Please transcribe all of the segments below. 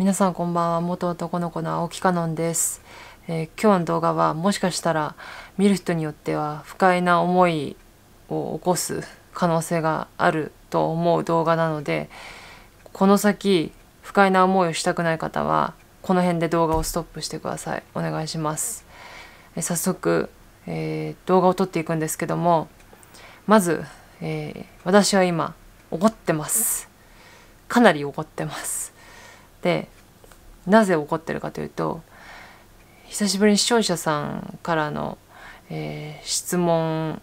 皆さんこんばんは元男の子の青木かのんです、えー、今日の動画はもしかしたら見る人によっては不快な思いを起こす可能性があると思う動画なのでこの先不快な思いをしたくない方はこの辺で動画をストップしてくださいお願いします、えー、早速、えー、動画を撮っていくんですけどもまず、え私は今怒ってますかなり怒ってますでなぜ怒ってるかというと久しぶりに視聴者さんからの、えー、質問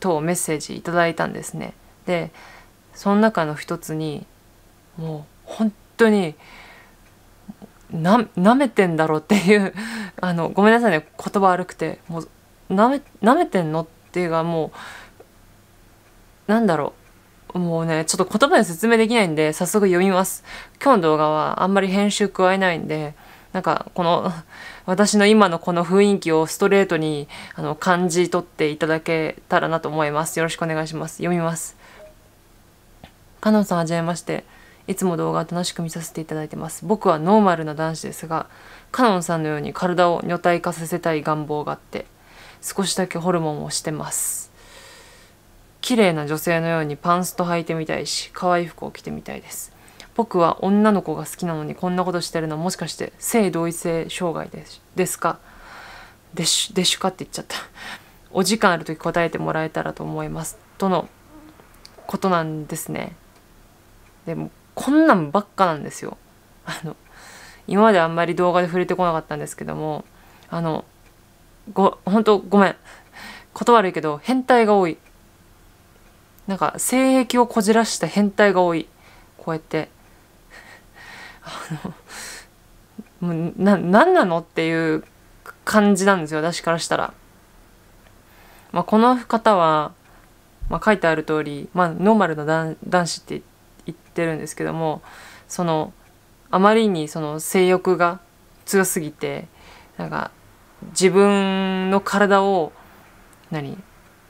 等メッセージいただいたんですね。でその中の一つにもう本当にな舐めてんだろうっていう あのごめんなさいね言葉悪くてもうなめ舐めてんのっていうかもうなんだろうもうね、ちょっと言葉で説明できないんで、早速読みます。今日の動画はあんまり編集加えないんで、なんかこの、私の今のこの雰囲気をストレートにあの感じ取っていただけたらなと思います。よろしくお願いします。読みます。かのんさんはじめまして。いつも動画を楽しく見させていただいてます。僕はノーマルな男子ですが、かのんさんのように体を女体化させたい願望があって、少しだけホルモンをしてます。綺麗な女性のようにパンスト履いてみたいし可愛い服を着てみたいです僕は女の子が好きなのにこんなことしてるのもしかして性同一性障害ですですかでしでしかって言っちゃったお時間ある時答えてもらえたらと思いますとのことなんですねでもこんなんばっかなんですよあの今まであんまり動画で触れてこなかったんですけどもあのご本当ごめん断るけど変態が多いなんか性癖をこじらした変態が多いこうやって あのもうな何なのっていう感じなんですよ私からしたら、まあ、この方は、まあ、書いてある通り、まあ、ノーマルの男子って言ってるんですけどもそのあまりにその性欲が強すぎてなんか自分の体を何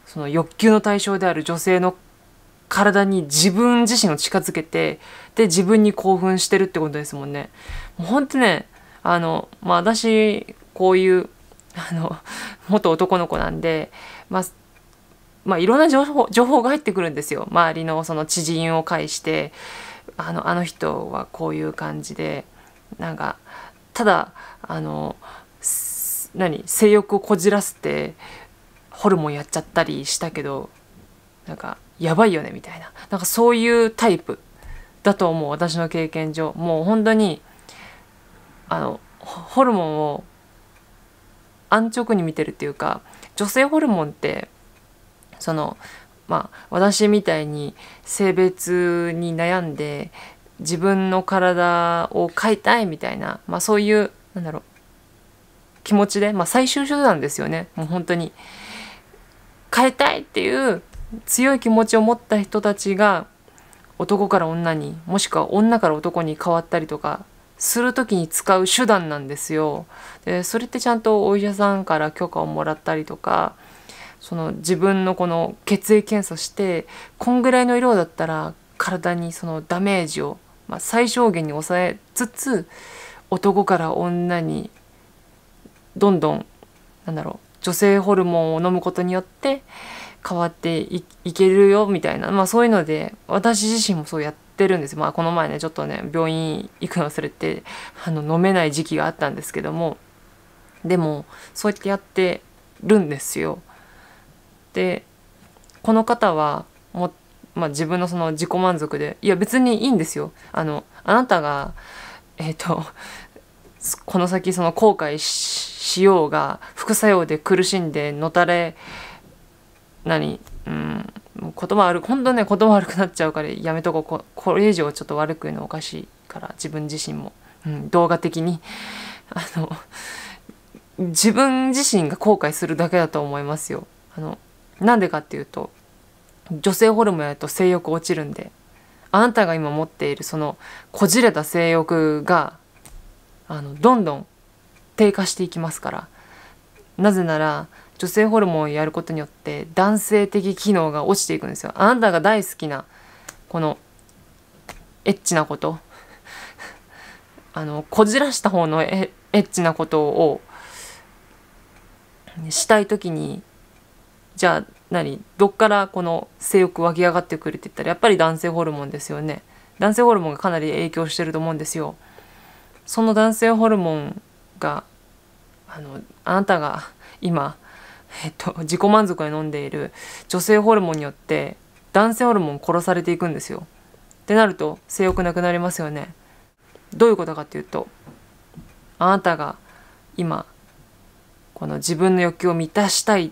その欲求の対象である女性の体に自分自身を近づけてで自分に興奮してるってことですもんね。もうほんとねあの、まあ、私こういうあの 元男の子なんで、まあ、まあ、いろんな情報情報が入ってくるんですよ周りのその知人を介してあのあの人はこういう感じでなんかただあの何性欲をこじらせてホルモンやっちゃったりしたけどなんかやばいよねみたいななんかそういうタイプだと思う私の経験上もう本当にあのホルモンを安直に見てるっていうか女性ホルモンってそのまあ私みたいに性別に悩んで自分の体を変えたいみたいな、まあ、そういうなんだろう気持ちで、まあ、最終手段ですよねもう本当に変えたいっていう強い気持ちを持った人たちが男から女にもしくは女から男に変わったりとかする時に使う手段なんですよ。でそれってちゃんとお医者さんから許可をもらったりとかその自分のこの血液検査してこんぐらいの色だったら体にそのダメージを、まあ、最小限に抑えつつ男から女にどんどんなんだろう女性ホルモンを飲むことによって変わっていけるよみたいな、まあ、そういうので私自身もそうやってるんですよ、まあ、この前ねちょっとね病院行くの忘れてあの飲めない時期があったんですけどもでもそうやってやってるんですよ。でこの方はも、まあ、自分のその自己満足でいや別にいいんですよ。あのあなたが、えーと、この先その後悔しようが副作用で苦しんでのたれ何うんもう言葉悪く本当ね言葉悪くなっちゃうからやめとこうここれ以上ちょっと悪く言うのおかしいから自分自身も、うん、動画的にあの自分自身が後悔するだけだと思いますよあのなんでかっていうと女性ホルモンやると性欲落ちるんであなたが今持っているそのこじれた性欲があのどんどん低下していきますからなぜなら女性ホルモンをやることによって男性的機能が落ちていくんですよあなたが大好きなこのエッチなこと あのこじらした方のエッチなことをしたい時にじゃあ何どっからこの性欲湧き上がってくるって言ったらやっぱり男性ホルモンですよね男性ホルモンがかなり影響してると思うんですよその男性ホルモンがあのあなたが今えっと、自己満足に飲んでいる女性ホルモンによって男性ホルモン殺されていくんですよ。ってなると性欲なくなりますよね。どういうことかっていうとあなたが今この自分の欲求を満たしたいっ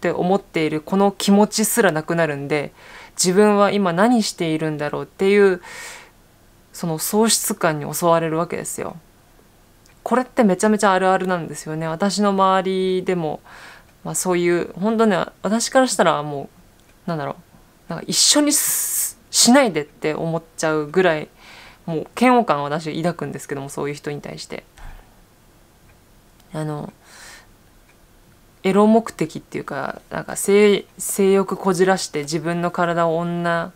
て思っているこの気持ちすらなくなるんで自分は今何しているんだろうっていうその喪失感に襲われるわけですよ。これってめちゃめちゃあるあるなんですよね。私の周りでもまあ、そういう本当ね私からしたらもうなんだろうなんか一緒にしないでって思っちゃうぐらいもう嫌悪感を私抱くんですけどもそういう人に対して。あのエロ目的っていうかなんか性欲こじらして自分の体を女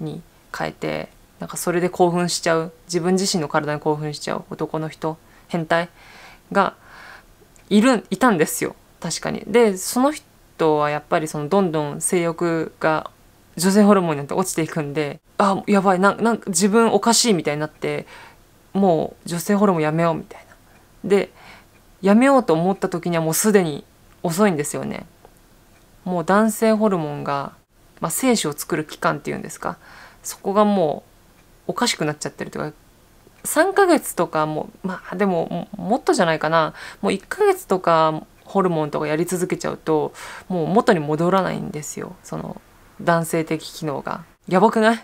に変えてなんかそれで興奮しちゃう自分自身の体に興奮しちゃう男の人変態がいるいたんですよ確かにでその人はやっぱりそのどんどん性欲が女性ホルモンになって落ちていくんであやばいなんなんか自分おかしいみたいになってもう女性ホルモンやめようみたいな。でやめようと思った時にはもうすでに遅いんですよね。もう男性ホルモンが、まあ、精子を作る期間っていうんですかそこがもうおかしくなっちゃってるというか3ヶ月とかもまあでももっとじゃないかなもう1ヶ月とかホルモンとかやり続けちゃうともう元に戻らないんですよその男性的機能が。やばくない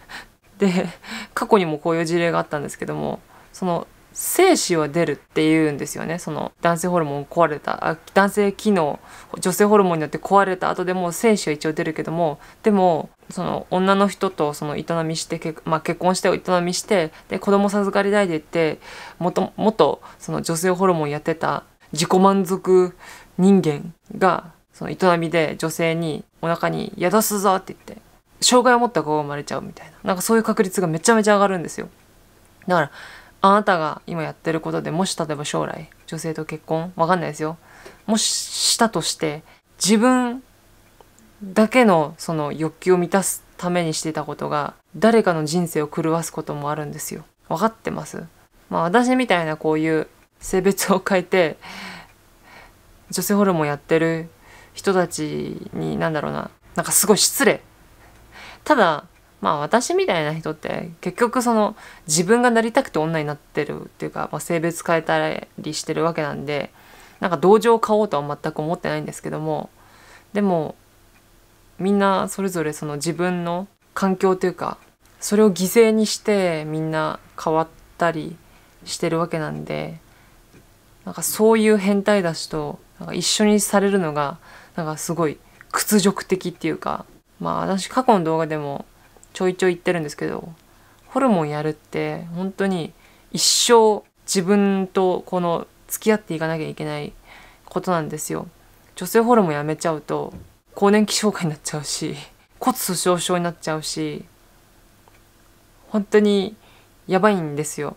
で過去にもこういう事例があったんですけどもその精子は出るっていうんですよねその男性ホルモン壊れたあ男性機能女性ホルモンによって壊れた後でも精子は一応出るけどもでもその女の人とその営みしてけ、まあ、結婚して営みしてで子供授かりたいでってもともっとその女性ホルモンやってた自己満足人間が、その営みで女性にお腹に宿すぞって言って、障害を持った子が生まれちゃうみたいな。なんかそういう確率がめちゃめちゃ上がるんですよ。だから、あなたが今やってることでもし例えば将来、女性と結婚わかんないですよ。もししたとして、自分だけのその欲求を満たすためにしてたことが、誰かの人生を狂わすこともあるんですよ。分かってますまあ私みたいなこういう性別を変えて女性ホルモンやってる人たちに何だろうななんかすごい失礼ただまあ私みたいな人って結局その自分がなりたくて女になってるっていうか、まあ、性別変えたりしてるわけなんでなんか同情を買おうとは全く思ってないんですけどもでもみんなそれぞれその自分の環境というかそれを犠牲にしてみんな変わったりしてるわけなんでなんかそういう変態だしとなんか一緒にされるのがなんかすごい屈辱的っていうかまあ私過去の動画でもちょいちょい言ってるんですけどホルモンやるって本当に一生自分とこの付き合っていかなきゃいけないことなんですよ。女性ホルモンやめちゃうと更年期障害になっちゃうし骨粗しょう症になっちゃうし本当にやばいんですよ。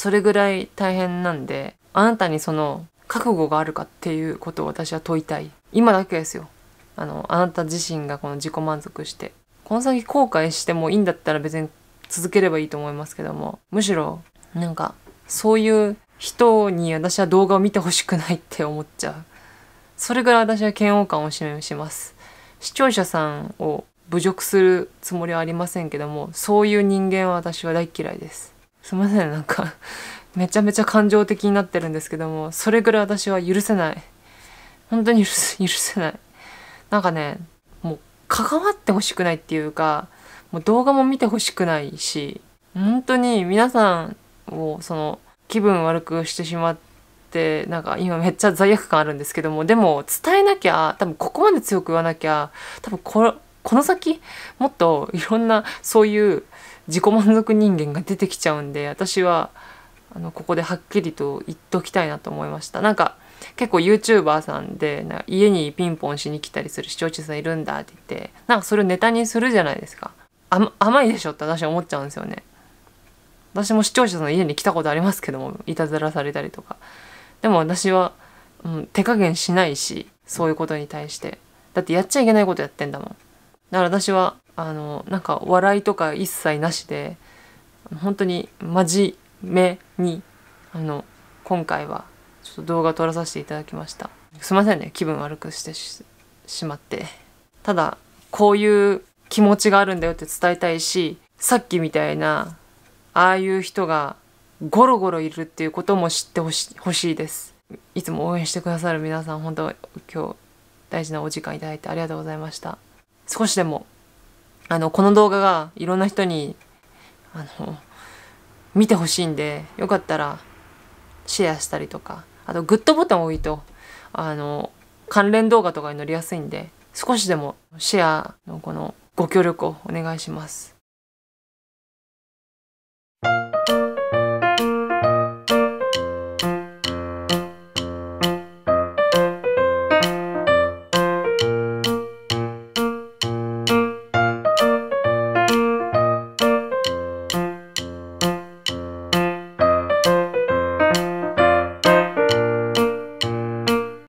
それぐらい大変なんであなたにその覚悟があるかっていうことを私は問いたい今だけですよあのあなた自身がこの自己満足してこの先後悔してもいいんだったら別に続ければいいと思いますけどもむしろなんかそういう人に私は動画を見てほしくないって思っちゃうそれぐらい私は嫌悪感を示します視聴者さんを侮辱するつもりはありませんけどもそういう人間は私は大嫌いですすいませんなんかめちゃめちゃ感情的になってるんですけどもそれぐらい私は許せない本当に許せ ないなんかねもう関わってほしくないっていうかもう動画も見てほしくないし本当に皆さんをその気分悪くしてしまってなんか今めっちゃ罪悪感あるんですけどもでも伝えなきゃ多分ここまで強く言わなきゃ多分この先もっといろんなそういう自己満足人間が出てきちゃうんで私はあのここではっきりと言っときたいなと思いましたなんか結構 YouTuber さんでな家にピンポンしに来たりする視聴者さんいるんだって言ってなんかそれをネタにするじゃないですか甘いでしょって私思っちゃうんですよね私も視聴者さんの家に来たことありますけどもいたずらされたりとかでも私は、うん、手加減しないしそういうことに対してだってやっちゃいけないことやってんだもんだから私はあのなんか笑いとか一切なしで本当に真面目にあの今回はちょっと動画撮らさせていただきましたすいませんね気分悪くしてしまってただこういう気持ちがあるんだよって伝えたいしさっきみたいなああいう人がゴロゴロいるっていうことも知ってほししいですいつも応援してくださる皆さん本当今日大事なお時間いただいてありがとうございました少しでもあの、この動画がいろんな人に、あの、見てほしいんで、よかったらシェアしたりとか、あとグッドボタンを置いと、あの、関連動画とかに載りやすいんで、少しでもシェアのこのご協力をお願いします。